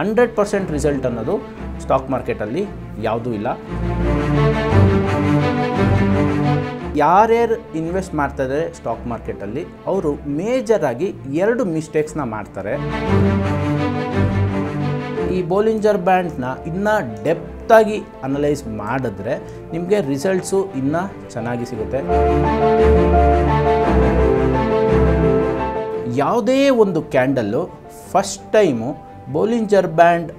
hundred percent result ಅನ್ನೋದು stock ಮಾರ್ಕೆಟಲ್ಲಿ ಯಾವುದೂ ಇಲ್ಲ ಯಾರ್ಯಾರು ಇನ್ವೆಸ್ಟ್ ಮಾಡ್ತಾ ಇದ್ದಾರೆ ಸ್ಟಾಕ್ ಮಾರ್ಕೆಟಲ್ಲಿ ಅವರು ಮೇಜರಾಗಿ ಎರಡು ಮಿಸ್ಟೇಕ್ಸ್ನ ಮಾಡ್ತಾರೆ ಈ ಬೋಲಿಂಜರ್ ಬ್ಯಾಂಡ್ನ ಇನ್ನೂ ಡೆಪ್ತಾಗಿ ಅನಲೈಸ್ ಮಾಡಿದ್ರೆ ನಿಮಗೆ ರಿಸಲ್ಟ್ಸು ಇನ್ನೂ ಚೆನ್ನಾಗಿ ಸಿಗುತ್ತೆ ಯಾವುದೇ ಒಂದು candle first time Bollinger band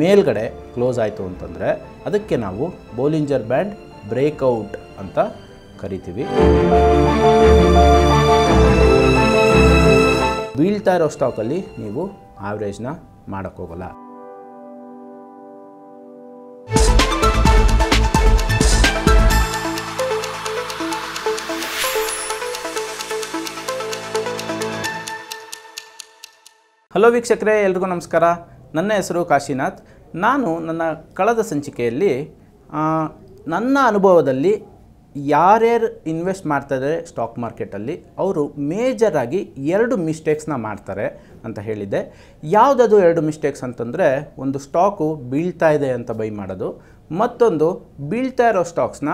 ಮೇಲ್ಗಡೆ ಕ್ಲೋಸ್ ಆಯಿತು ಅಂತಂದರೆ ಅದಕ್ಕೆ ನಾವು ಬೋಲಿಂಜರ್ ಬ್ಯಾಂಡ್ ಬ್ರೇಕ್ಔಟ್ ಅಂತ ಕರಿತೀವಿ ವೀಳ್ತಾ ಇರೋ ಸ್ಟಾಕಲ್ಲಿ ನೀವು ಆವ್ರೇಜ್ನ ಮಾಡೋಕ್ಕೋಗಲ್ಲ ಹಲೋ ವೀಕ್ಷಕರೇ ಎಲ್ರಿಗೂ ನಮಸ್ಕಾರ ನನ್ನ ಹೆಸರು ಕಾಶಿನಾಥ್ ನಾನು ನನ್ನ ಕಳೆದ ಸಂಚಿಕೆಯಲ್ಲಿ ನನ್ನ ಅನುಭವದಲ್ಲಿ ಯಾರ್ಯಾರು ಇನ್ವೆಸ್ಟ್ ಮಾಡ್ತಾ ಇದ್ದಾರೆ ಸ್ಟಾಕ್ ಮಾರ್ಕೆಟಲ್ಲಿ ಅವರು ಮೇಜರಾಗಿ ಎರಡು ಮಿಸ್ಟೇಕ್ಸ್ನ ಮಾಡ್ತಾರೆ ಅಂತ ಹೇಳಿದ್ದೆ ಯಾವುದದು ಎರಡು ಮಿಸ್ಟೇಕ್ಸ್ ಅಂತಂದರೆ ಒಂದು ಸ್ಟಾಕು ಬೀಳ್ತಾ ಇದೆ ಅಂತ ಬೈ ಮಾಡೋದು ಮತ್ತೊಂದು ಬೀಳ್ತಾ ಇರೋ ಸ್ಟಾಕ್ಸ್ನ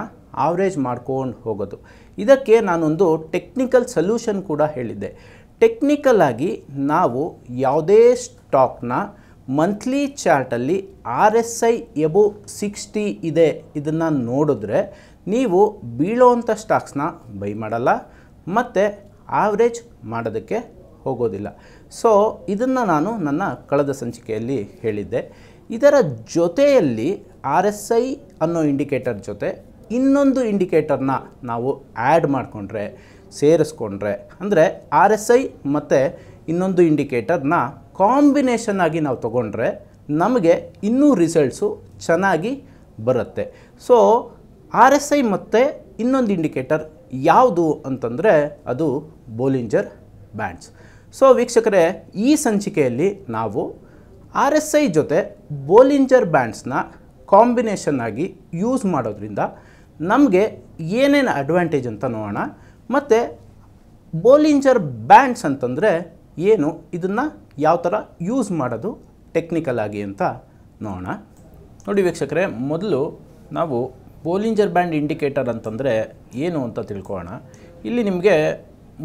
ಆವ್ರೇಜ್ ಮಾಡ್ಕೊಂಡು ಹೋಗೋದು ಇದಕ್ಕೆ ನಾನೊಂದು ಟೆಕ್ನಿಕಲ್ ಸೊಲ್ಯೂಷನ್ ಕೂಡ ಹೇಳಿದ್ದೆ ಟೆಕ್ನಿಕಲ್ ಆಗಿ ನಾವು ಯಾವುದೇ ಸ್ಟಾಕ್ನ ಮಂತ್ಲಿ ಚಾರ್ಟಲ್ಲಿ R S I above sixty ಇದೆ ಇದನ್ನು ನೋಡಿದ್ರೆ ನೀವು ಬೀಳೋವಂಥ ಸ್ಟಾಕ್ಸ್ನ ಬೈ ಮಾಡಲ್ಲ ಮತ್ತು ಆವ್ರೇಜ್ ಮಾಡೋದಕ್ಕೆ ಹೋಗೋದಿಲ್ಲ ಸೊ ಇದನ್ನು ನಾನು ನನ್ನ ಕಳೆದ ಸಂಚಿಕೆಯಲ್ಲಿ ಹೇಳಿದ್ದೆ ಇದರ ಜೊತೆಯಲ್ಲಿ ಆರ್ ಎಸ್ ಐ ಅನ್ನೋ ಇಂಡಿಕೇಟರ್ ಜೊತೆ ಇನ್ನೊಂದು ಇಂಡಿಕೇಟರ್ನ ನಾವು ಆ್ಯಡ್ ಮಾಡಿಕೊಂಡ್ರೆ ಸೇರಿಸ್ಕೊಂಡ್ರೆ ಅಂದರೆ ಆರ್ ಎಸ್ ಐ ಮತ್ತು ಇನ್ನೊಂದು ಇಂಡಿಕೇಟರ್ನ ಕಾಂಬಿನೇಷನ್ ಆಗಿ ನಾವು ತಗೊಂಡ್ರೆ ನಮಗೆ ಇನ್ನೂ ರಿಸಲ್ಟ್ಸು ಚೆನ್ನಾಗಿ ಬರುತ್ತೆ ಸೊ ಆರ್ ಎಸ್ ಐ ಮತ್ತು ಇನ್ನೊಂದು ಇಂಡಿಕೇಟರ್ ಯಾವುದು ಅಂತಂದರೆ ಅದು ಬೋಲಿಂಜರ್ ಬ್ಯಾಂಡ್ಸ್ ಸೊ ವೀಕ್ಷಕರೇ ಈ ಸಂಚಿಕೆಯಲ್ಲಿ ನಾವು ಆರ್ ಎಸ್ ಐ ಜೊತೆ ಬೋಲಿಂಜರ್ ಬ್ಯಾಂಡ್ಸ್ನ ಕಾಂಬಿನೇಷನ್ ಆಗಿ ಯೂಸ್ ಮಾಡೋದ್ರಿಂದ ನಮಗೆ ಏನೇನು ಅಡ್ವಾಂಟೇಜ್ ಅಂತ ನೋಡೋಣ ಮತ್ತು ಬೋಲಿಂಜರ್ ಬ್ಯಾಂಡ್ಸ್ ಅಂತಂದರೆ ಏನು ಇದನ್ನು ಯಾವ ಥರ ಯೂಸ್ ಮಾಡೋದು ಟೆಕ್ನಿಕಲ್ ಆಗಿ ಅಂತ ನೋಡೋಣ ನೋಡಿ ವೀಕ್ಷಕರೇ ಮೊದಲು ನಾವು ಬೋಲಿಂಜರ್ ಬ್ಯಾಂಡ್ ಇಂಡಿಕೇಟರ್ ಅಂತಂದರೆ ಏನು ಅಂತ ತಿಳ್ಕೊಳ್ಳೋಣ ಇಲ್ಲಿ ನಿಮಗೆ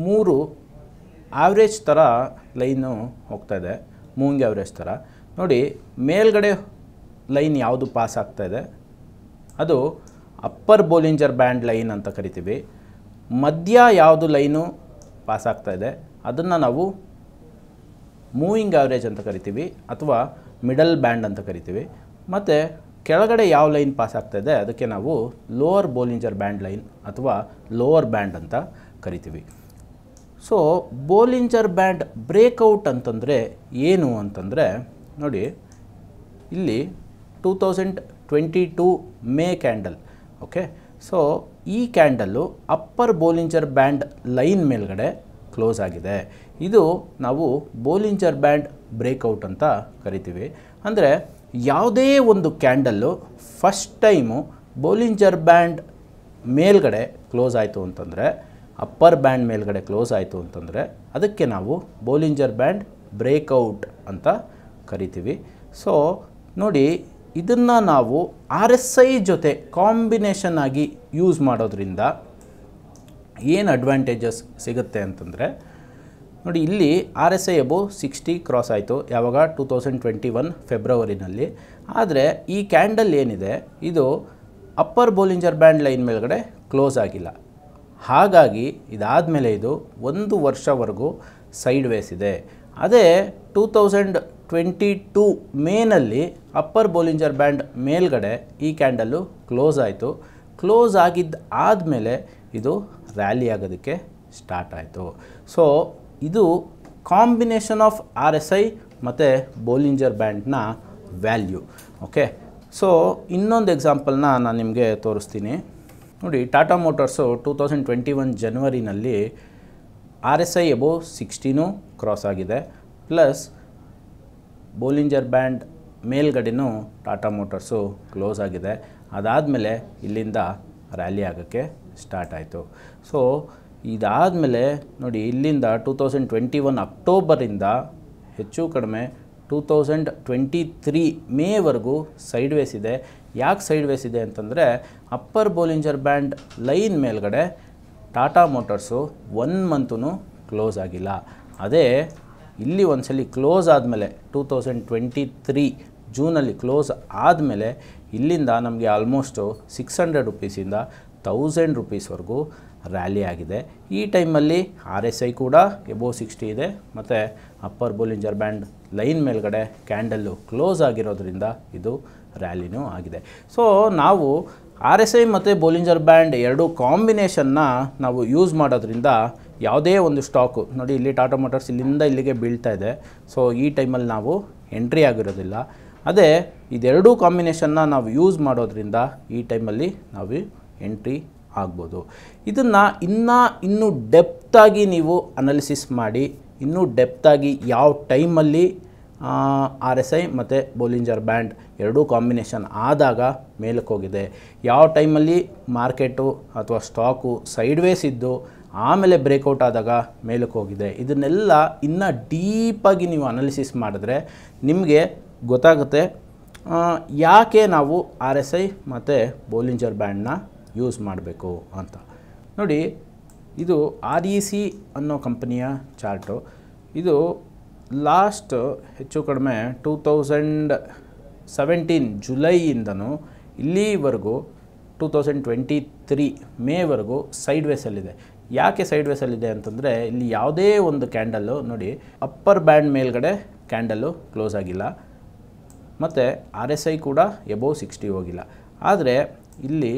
ಮೂರು ಆವ್ರೇಜ್ ಥರ ಲೈನು ಇದೆ ಮೂಂಗ್ ಆವ್ರೇಜ್ ಥರ ನೋಡಿ ಮೇಲ್ಗಡೆ ಲೈನ್ ಯಾವುದು ಪಾಸ್ ಆಗ್ತಾಯಿದೆ ಅದು ಅಪ್ಪರ್ ಬೋಲಿಂಜರ್ ಬ್ಯಾಂಡ್ ಲೈನ್ ಅಂತ ಕರಿತೀವಿ ಮಧ್ಯ ಯಾವುದು ಲೈನು ಪಾಸ್ ಆಗ್ತಾ ಇದೆ ಅದನ್ನು ನಾವು ಮೂವಿಂಗ್ ಆವ್ರೇಜ್ ಅಂತ ಕರಿತೀವಿ ಅಥವಾ ಮಿಡಲ್ ಬ್ಯಾಂಡ್ ಅಂತ ಕರಿತೀವಿ ಮತ್ತು ಕೆಳಗಡೆ ಯಾವ ಲೈನ್ ಪಾಸ್ ಇದೆ ಅದಕ್ಕೆ ನಾವು ಲೋವರ್ ಬೋಲಿಂಜರ್ ಬ್ಯಾಂಡ್ ಲೈನ್ ಅಥವಾ ಲೋವರ್ ಬ್ಯಾಂಡ್ ಅಂತ ಕರಿತೀವಿ ಸೊ ಬೋಲಿಂಜರ್ ಬ್ಯಾಂಡ್ ಬ್ರೇಕೌಟ್ ಅಂತಂದರೆ ಏನು ಅಂತಂದರೆ ನೋಡಿ ಇಲ್ಲಿ two thousand twenty two May candle okay so ಈ candle upper Bollinger band line ಮೇಲ್ಗಡೆ ಕ್ಲೋಸ್ ಆಗಿದೆ ಇದು ನಾವು ಬೋಲಿಂಜರ್ ಬ್ಯಾಂಡ್ ಬ್ರೇಕೌಟ್ ಅಂತ ಕರಿತೀವಿ ಅಂದರೆ ಯಾವುದೇ ಒಂದು candle first time Bollinger band ಮೇಲ್ಗಡೆ ಕ್ಲೋಸ್ ಆಯಿತು ಅಂತಂದರೆ ಅಪ್ಪರ್ ಬ್ಯಾಂಡ್ ಮೇಲ್ಗಡೆ ಕ್ಲೋಸ್ ಆಯಿತು ಅಂತಂದರೆ ಅದಕ್ಕೆ ನಾವು ಬೋಲಿಂಜರ್ ಬ್ಯಾಂಡ್ ಬ್ರೇಕೌಟ್ ಅಂತ ಕರಿತೀವಿ ಸೊ ನೋಡಿ ಇದನ್ನು ನಾವು ಆರ್ ಎಸ್ ಐ ಜೊತೆ ಕಾಂಬಿನೇಷನ್ ಆಗಿ ಯೂಸ್ ಮಾಡೋದ್ರಿಂದ ಏನು ಅಡ್ವಾಂಟೇಜಸ್ ಸಿಗುತ್ತೆ ಅಂತಂದರೆ ನೋಡಿ ಇಲ್ಲಿ R S I above sixty cross ಆಯಿತು ಯಾವಾಗ ಟೂ ತೌಸಂಡ್ ಟ್ವೆಂಟಿ ಒನ್ ಫೆಬ್ರವರಿನಲ್ಲಿ ಆದರೆ ಈ ಕ್ಯಾಂಡಲ್ ಏನಿದೆ ಇದು ಅಪ್ಪರ್ ಬೋಲಿಂಜರ್ ಬ್ಯಾಂಡ್ ಲೈನ್ ಮೇಲ್ಗಡೆ ಕ್ಲೋಸ್ ಆಗಿಲ್ಲ ಹಾಗಾಗಿ ಇದಾದ ಮೇಲೆ ಇದು ಒಂದು ವರ್ಷವರೆಗೂ ಸೈಡ್ ವೇಸ್ ಇದೆ ಅದೇ ಟೂ ತೌಸಂಡ್ ಟ್ವೆಂಟಿ ಟೂ ಮೇನಲ್ಲಿ ಅಪ್ಪರ್ ಬೋಲಿಂಜರ್ ಬ್ಯಾಂಡ್ ಮೇಲ್ಗಡೆ ಈ ಕ್ಯಾಂಡಲ್ಲು ಕ್ಲೋಸ್ ಆಯಿತು ಕ್ಲೋಸ್ ಆಗಿದ್ದ ಆದಮೇಲೆ ಇದು ರ್ಯಾಲಿ ಆಗೋದಕ್ಕೆ ಸ್ಟಾರ್ಟ್ ಆಯಿತು ಸೊ ಇದು combination of R S I ಮತ್ತು ಬೋಲಿಂಜರ್ ಬ್ಯಾಂಡ್ನ ವ್ಯಾಲ್ಯೂ ಓಕೆ ಸೊ ಇನ್ನೊಂದು ಎಕ್ಸಾಂಪಲ್ನ ನಾನು ನಿಮಗೆ ತೋರಿಸ್ತೀನಿ ನೋಡಿ Tata Motors two thousand twenty one ಜನ್ವರಿನಲ್ಲಿ ಆರ್ ಎಸ್ ಐ ಎಬೋ ಸಿಕ್ಸ್ಟಿನೂ ಕ್ರಾಸ್ ಆಗಿದೆ ಪ್ಲಸ್ ಬೋಲಿಂಜರ್ ಬ್ಯಾಂಡ್ ಮೇಲ್ಗಡೆನೂ ಟಾಟಾ ಮೋಟರ್ಸು ಕ್ಲೋಸ್ ಆಗಿದೆ ಅದಾದಮೇಲೆ ಇಲ್ಲಿಂದ ರ್ಯಾಲಿ ಆಗೋಕ್ಕೆ ಸ್ಟಾರ್ಟ್ ಆಯಿತು ಸೊ ಇದಾದಮೇಲೆ ನೋಡಿ ಇಲ್ಲಿಂದ ಟೂ ತೌಸಂಡ್ ಟ್ವೆಂಟಿ ಒನ್ ಅಕ್ಟೋಬರಿಂದ ಹೆಚ್ಚು ಕಡಿಮೆ ಟೂ ತೌಸಂಡ್ ಟ್ವೆಂಟಿ ತ್ರೀ ಮೇವರೆಗೂ ಸೈಡ್ ವೇಸ್ ಇದೆ ಯಾಕೆ ಸೈಡ್ ವೇಸ್ ಇದೆ ಅಂತಂದರೆ ಅಪ್ಪರ್ ಬೋಲಿಂಜರ್ ಬ್ಯಾಂಡ್ ಲೈನ್ ಮೇಲ್ಗಡೆ ಟಾಟಾ ಮೋಟರ್ಸು ಒನ್ ಮಂತೂ ಕ್ಲೋಸ್ ಆಗಿಲ್ಲ ಅದೇ ಇಲ್ಲಿ ಒಂದು ಸಲ ಕ್ಲೋಸ್ ಆದಮೇಲೆ ಟೂ ತೌಸಂಡ್ ಟ್ವೆಂಟಿ ತ್ರೀ ಜೂನಲ್ಲಿ ಕ್ಲೋಸ್ ಆದಮೇಲೆ ಇಲ್ಲಿಂದ ನಮಗೆ ಆಲ್ಮೋಸ್ಟು ಸಿಕ್ಸ್ ಹಂಡ್ರೆಡ್ ರುಪೀಸಿಂದ ತೌಸಂಡ್ ರುಪೀಸ್ವರೆಗೂ ರ್ಯಾಲಿ ಆಗಿದೆ ಈ ಟೈಮಲ್ಲಿ ಆರ್ ಎಸ್ ಐ ಕೂಡ ಎಬೋ ಸಿಕ್ಸ್ಟಿ ಇದೆ ಮತ್ತು ಅಪ್ಪರ್ ಬೋಲಿಂಜರ್ ಬ್ಯಾಂಡ್ ಲೈನ್ ಮೇಲ್ಗಡೆ ಕ್ಯಾಂಡಲ್ಲು ಕ್ಲೋಸ್ ಆಗಿರೋದ್ರಿಂದ ಇದು ರ್ಯಾಲಿನೂ ಆಗಿದೆ ಸೊ ನಾವು ಆರ್ ಎಸ್ ಐ ಮತ್ತು ಬೋಲಿಂಜರ್ ಬ್ಯಾಂಡ್ ಎರಡು ಕಾಂಬಿನೇಷನ್ನ ನಾವು ಯೂಸ್ ಮಾಡೋದ್ರಿಂದ ಯಾವುದೇ ಒಂದು ಸ್ಟಾಕು ನೋಡಿ ಇಲ್ಲಿ ಟಾಟಾ ಮೋಟರ್ಸ್ ಇಲ್ಲಿಂದ ಇಲ್ಲಿಗೆ ಬೀಳ್ತಾ ಇದೆ ಸೊ ಈ ಟೈಮಲ್ಲಿ ನಾವು ಎಂಟ್ರಿ ಆಗಿರೋದಿಲ್ಲ ಅದೇ ಇದೆರಡೂ ಕಾಂಬಿನೇಷನ್ನ ನಾವು ಯೂಸ್ ಮಾಡೋದ್ರಿಂದ ಈ ಟೈಮಲ್ಲಿ ನಾವು ಎಂಟ್ರಿ ಆಗ್ಬೋದು ಇದನ್ನು ಇನ್ನೂ ಇನ್ನೂ ಡೆಪ್ತಾಗಿ ನೀವು ಅನಾಲಿಸಿಸ್ ಮಾಡಿ ಇನ್ನೂ ಡೆಪ್ತಾಗಿ ಯಾವ ಟೈಮಲ್ಲಿ ಆರ್ ಎಸ್ ಐ ಮತ್ತು ಬೋಲಿಂಜರ್ ಬ್ಯಾಂಡ್ ಎರಡೂ ಕಾಂಬಿನೇಷನ್ ಆದಾಗ ಮೇಲಕ್ಕೆ ಹೋಗಿದೆ ಯಾವ ಟೈಮಲ್ಲಿ ಮಾರ್ಕೆಟು ಅಥವಾ ಸ್ಟಾಕು ಸೈಡ್ ವೇಸ್ ಇದ್ದು ಆಮೇಲೆ ಬ್ರೇಕೌಟ್ ಆದಾಗ ಮೇಲಕ್ಕೆ ಹೋಗಿದೆ ಇದನ್ನೆಲ್ಲ ಇನ್ನೂ ಡೀಪಾಗಿ ನೀವು ಅನಾಲಿಸಿಸ್ ಮಾಡಿದ್ರೆ ನಿಮಗೆ ಗೊತ್ತಾಗುತ್ತೆ ಯಾಕೆ ನಾವು ಆರ್ ಎಸ್ ಐ ಮತ್ತು ಬೋಲಿಂಜರ್ ಬ್ಯಾಂಡ್ನ ಯೂಸ್ ಮಾಡಬೇಕು ಅಂತ ನೋಡಿ ಇದು ಆರ್ ಇ ಸಿ ಅನ್ನೋ ಕಂಪನಿಯ ಚಾರ್ಟು ಇದು ಲಾಸ್ಟ್ ಹೆಚ್ಚು ಕಡಿಮೆ ಟೂ ತೌಸಂಡ್ ಸೆವೆಂಟೀನ್ ಜುಲೈಯಿಂದನೂ ಇಲ್ಲಿವರೆಗೂ ಟೂ ತೌಸಂಡ್ ಟ್ವೆಂಟಿ ತ್ರೀ ಮೇವರೆಗೂ ಸೈಡ್ ವೇಸಲ್ಲಿದೆ ಯಾಕೆ ಸೈಡ್ ವೇಸಲ್ಲಿದೆ ಅಂತಂದರೆ ಇಲ್ಲಿ ಯಾವುದೇ ಒಂದು ಕ್ಯಾಂಡಲ್ಲು ನೋಡಿ ಅಪ್ಪರ್ ಬ್ಯಾಂಡ್ ಮೇಲ್ಗಡೆ ಕ್ಯಾಂಡಲ್ಲು ಕ್ಲೋಸ್ ಆಗಿಲ್ಲ ಮತ್ತು ಆರ್ ಎಸ್ ಐ ಕೂಡ ಎಬೋವ್ ಸಿಕ್ಸ್ಟಿ ಹೋಗಿಲ್ಲ ಆದರೆ ಇಲ್ಲಿ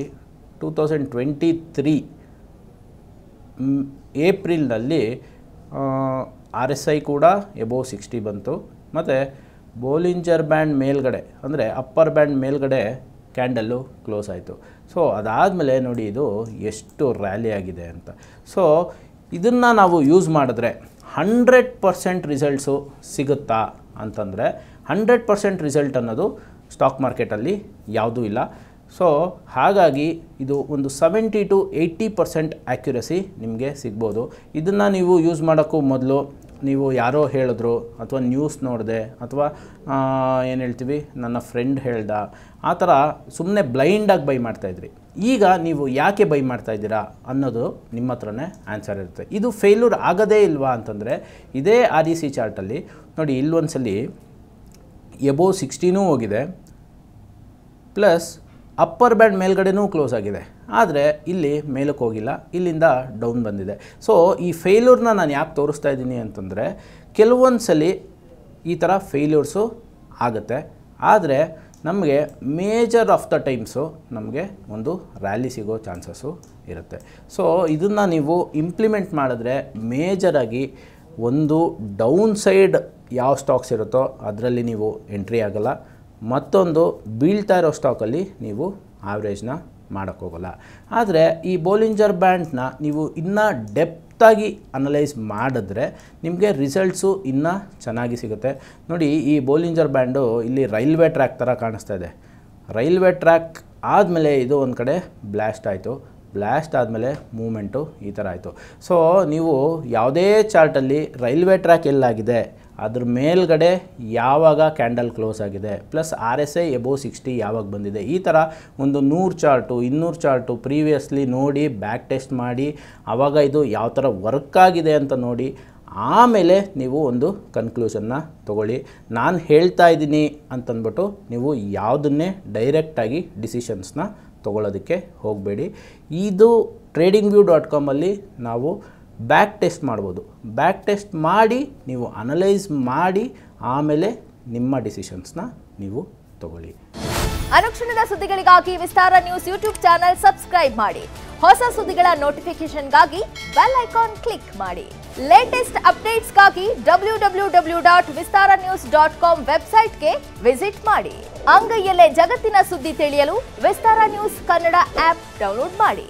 ಟೂ ತೌಸಂಡ್ ಟ್ವೆಂಟಿ ತ್ರೀ ಏಪ್ರಿಲ್ನಲ್ಲಿ ಆರ್ ಎಸ್ ಐ ಕೂಡ ಎಬೋವ್ ಸಿಕ್ಸ್ಟಿ ಬಂತು ಮತ್ತು ಬೋಲಿಂಜರ್ ಬ್ಯಾಂಡ್ ಮೇಲ್ಗಡೆ ಅಂದರೆ ಅಪ್ಪರ್ ಬ್ಯಾಂಡ್ ಮೇಲ್ಗಡೆ ಕ್ಯಾಂಡಲ್ಲು ಕ್ಲೋಸ್ ಆಯಿತು ಸೊ ಅದಾದಮೇಲೆ ನೋಡಿ ಇದು ಎಷ್ಟು ರ್ಯಾಲಿ ಆಗಿದೆ ಅಂತ ಸೊ ಇದನ್ನು ನಾವು ಯೂಸ್ ಮಾಡಿದ್ರೆ ಹಂಡ್ರೆಡ್ ಪರ್ಸೆಂಟ್ ರಿಸಲ್ಟ್ಸು ಸಿಗುತ್ತಾ ಅಂತಂದರೆ ಹಂಡ್ರೆಡ್ ಪರ್ಸೆಂಟ್ ರಿಸಲ್ಟ್ ಅನ್ನೋದು ಸ್ಟಾಕ್ ಮಾರ್ಕೆಟಲ್ಲಿ ಯಾವುದೂ ಇಲ್ಲ ಸೊ ಹಾಗಾಗಿ ಇದು ಒಂದು seventy to eighty percent accuracy ನಿಮಗೆ ಸಿಗ್ಬೋದು ಇದನ್ನು ನೀವು ಯೂಸ್ ಮಾಡೋಕ್ಕೂ ಮೊದಲು ನೀವು ಯಾರೋ ಹೇಳಿದ್ರು ಅಥವಾ ನ್ಯೂಸ್ ನೋಡಿದೆ ಅಥವಾ ಏನು ಹೇಳ್ತೀವಿ ನನ್ನ ಫ್ರೆಂಡ್ ಹೇಳ್ದ ಆ ಥರ ಸುಮ್ಮನೆ ಬ್ಲೈಂಡಾಗಿ ಬೈ ಮಾಡ್ತಾಯಿದ್ರಿ ಈಗ ನೀವು ಯಾಕೆ ಬೈ ಮಾಡ್ತಾಯಿದ್ದೀರಾ ಅನ್ನೋದು ನಿಮ್ಮ ಹತ್ರನೇ ಆನ್ಸರ್ ಇರುತ್ತೆ ಇದು ಫೇಲ್ಯೂರ್ ಆಗೋದೇ ಇಲ್ವಾ ಅಂತಂದರೆ ಇದೇ ಆರ್ ಇ ಸಿ ಚಾರ್ಟಲ್ಲಿ ನೋಡಿ ಇಲ್ಲೊಂದ್ಸಲಿ ಎಬೋ ಸಿಕ್ಸ್ಟೀನೂ ಹೋಗಿದೆ ಪ್ಲಸ್ ಅಪ್ಪರ್ ಬ್ಯಾಂಡ್ ಮೇಲ್ಗಡೆನೂ ಕ್ಲೋಸ್ ಆಗಿದೆ ಆದರೆ ಇಲ್ಲಿ ಮೇಲಕ್ಕೆ ಹೋಗಿಲ್ಲ ಇಲ್ಲಿಂದ ಡೌನ್ ಬಂದಿದೆ ಸೊ ಈ ಫೇಲ್ಯೂರ್ನ ನಾನು ಯಾಕೆ ತೋರಿಸ್ತಾ ಇದ್ದೀನಿ ಅಂತಂದರೆ ಕೆಲವೊಂದು ಸಲ ಈ ಥರ ಫೇಲ್ಯೂರ್ಸು ಆಗುತ್ತೆ ಆದರೆ ನಮಗೆ ಮೇಜರ್ ಆಫ್ ದ ಟೈಮ್ಸು ನಮಗೆ ಒಂದು ರ್ಯಾಲಿ ಸಿಗೋ ಚಾನ್ಸಸ್ಸು ಇರುತ್ತೆ ಸೊ ಇದನ್ನು ನೀವು ಇಂಪ್ಲಿಮೆಂಟ್ ಮಾಡಿದ್ರೆ ಮೇಜರಾಗಿ ಒಂದು ಡೌನ್ ಸೈಡ್ ಯಾವ ಸ್ಟಾಕ್ಸ್ ಇರುತ್ತೋ ಅದರಲ್ಲಿ ನೀವು ಎಂಟ್ರಿ ಆಗಲ್ಲ ಮತ್ತೊಂದು ಬೀಳ್ತಾ ಇರೋ ಸ್ಟಾಕಲ್ಲಿ ನೀವು ಆವ್ರೇಜ್ನ ಮಾಡೋಕ್ಕೋಗಲ್ಲ ಆದರೆ ಈ ಬೋಲಿಂಜರ್ ಬ್ಯಾಂಡ್ನ ನೀವು ಇನ್ನೂ ಡೆಪ್ತಾಗಿ ಅನಲೈಸ್ ಮಾಡಿದ್ರೆ ನಿಮಗೆ ರಿಸಲ್ಟ್ಸು ಇನ್ನೂ ಚೆನ್ನಾಗಿ ಸಿಗುತ್ತೆ ನೋಡಿ ಈ ಬೋಲಿಂಜರ್ ಬ್ಯಾಂಡು ಇಲ್ಲಿ ರೈಲ್ವೆ ಟ್ರ್ಯಾಕ್ ಥರ ಕಾಣಿಸ್ತಾ ಇದೆ ರೈಲ್ವೆ ಟ್ರ್ಯಾಕ್ ಆದಮೇಲೆ ಇದು ಒಂದು ಕಡೆ ಬ್ಲ್ಯಾಸ್ಟ್ ಆಯಿತು ಬ್ಲ್ಯಾಸ್ಟ್ ಆದಮೇಲೆ ಮೂಮೆಂಟು ಈ ಥರ ಆಯಿತು ಸೊ ನೀವು ಯಾವುದೇ ಚಾರ್ಟಲ್ಲಿ ರೈಲ್ವೆ ಟ್ರ್ಯಾಕ್ ಎಲ್ಲಾಗಿದೆ ಅದ್ರ ಮೇಲ್ಗಡೆ ಯಾವಾಗ ಕ್ಯಾಂಡಲ್ ಕ್ಲೋಸ್ ಆಗಿದೆ plus R S I above sixty ಯಾವಾಗ ಬಂದಿದೆ ಈ ಥರ ಒಂದು ನೂರು ಚಾರ್ಟು ಇನ್ನೂರು ಚಾರ್ಟು ಪ್ರೀವಿಯಸ್ಲಿ ನೋಡಿ ಬ್ಯಾಕ್ ಟೆಸ್ಟ್ ಮಾಡಿ ಆವಾಗ ಇದು ಯಾವ ಥರ ವರ್ಕ್ ಆಗಿದೆ ಅಂತ ನೋಡಿ ಆಮೇಲೆ ನೀವು ಒಂದು ಕನ್ಕ್ಲೂಷನ್ನ ತಗೊಳ್ಳಿ ನಾನು ಹೇಳ್ತಾ ಇದ್ದೀನಿ ಅಂತಂದ್ಬಿಟ್ಟು ನೀವು ಯಾವುದನ್ನೇ ಡೈರೆಕ್ಟಾಗಿ ಡಿಸಿಷನ್ಸ್ನ ತೊಗೊಳ್ಳೋದಕ್ಕೆ ಹೋಗಬೇಡಿ ಇದು ಟ್ರೇಡಿಂಗ್ ವ್ಯೂ ಡಾಟ್ ಕಾಮಲ್ಲಿ ನಾವು ಬ್ಯಾಕ್ ಟೆಸ್ಟ್ ಮಾಡ್ಬೋದು ಬ್ಯಾಕ್ ಟೆಸ್ಟ್ ಮಾಡಿ ನೀವು ಅನಲೈಸ್ ಮಾಡಿ ಆಮೇಲೆ ನಿಮ್ಮ ಡಿಸಿಷನ್ಸ್ನ ನೀವು ತಗೊಳ್ಳಿ ಅನುಕ್ಷಣದ ಸುದ್ದಿಗಳಿಗಾಗಿ Vistara news YouTube channel subscribe ಮಾಡಿ ಹೊಸ ಸುದ್ದಿಗಳ ನೋಟಿಫಿಕೇಶನ್ಗಾಗಿ ಬೆಲ್ ಐಕಾನ್ ಕ್ಲಿಕ್ ಮಾಡಿ ಲೇಟೆಸ್ಟ್ ಅಪ್ಡೇಟ್ಸ್ಗಾಗಿ W W W dot Vistara news dot com ವೆಬ್ಸೈಟ್ಗೆ ವಿಸಿಟ್ ಮಾಡಿ ಅಂಗೈಯಲ್ಲೇ ಜಗತ್ತಿನ ಸುದ್ದಿ ತಿಳಿಯಲು Vistara news Kannada app download ಮಾಡಿ